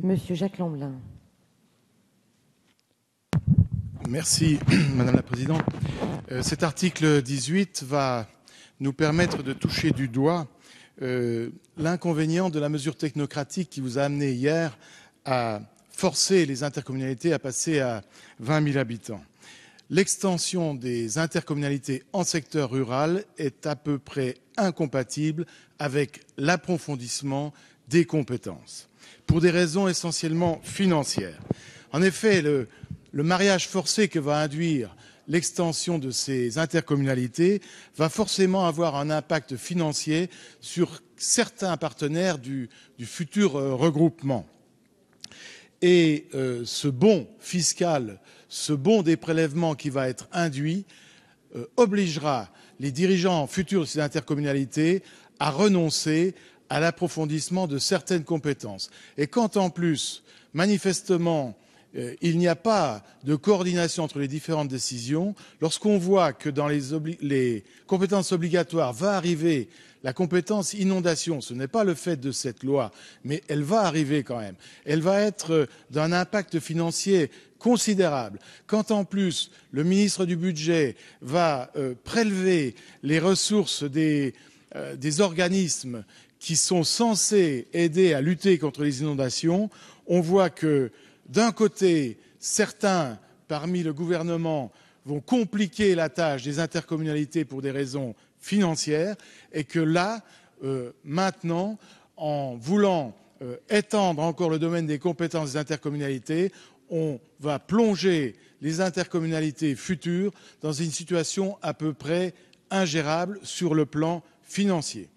Monsieur Jacques Lamblin. Merci, madame la présidente. Euh, cet article 18 va nous permettre de toucher du doigt euh, l'inconvénient de la mesure technocratique qui vous a amené hier à forcer les intercommunalités à passer à 20 000 habitants. L'extension des intercommunalités en secteur rural est à peu près incompatible avec l'approfondissement des compétences, pour des raisons essentiellement financières. En effet, le, mariage forcé que va induire l'extension de ces intercommunalités va forcément avoir un impact financier sur certains partenaires du, futur euh, regroupement. Et euh, ce bon fiscal, ce bon des prélèvements qui va être induit, euh, obligera les dirigeants futurs de ces intercommunalités à renoncer à l'approfondissement de certaines compétences. Et quand en plus, manifestement, euh, il n'y a pas de coordination entre les différentes décisions, lorsqu'on voit que dans les, compétences obligatoires va arriver la compétence inondation, ce n'est pas le fait de cette loi, mais elle va arriver quand même. Elle va être euh, d'un impact financier considérable. Quand en plus le ministre du Budget va euh, prélever les ressources des organismes qui sont censés aider à lutter contre les inondations, on voit que d'un côté, certains parmi le gouvernement vont compliquer la tâche des intercommunalités pour des raisons financières et que là, euh, maintenant, en voulant euh, étendre encore le domaine des compétences des intercommunalités, on va plonger les intercommunalités futures dans une situation à peu près ingérable sur le plan financier.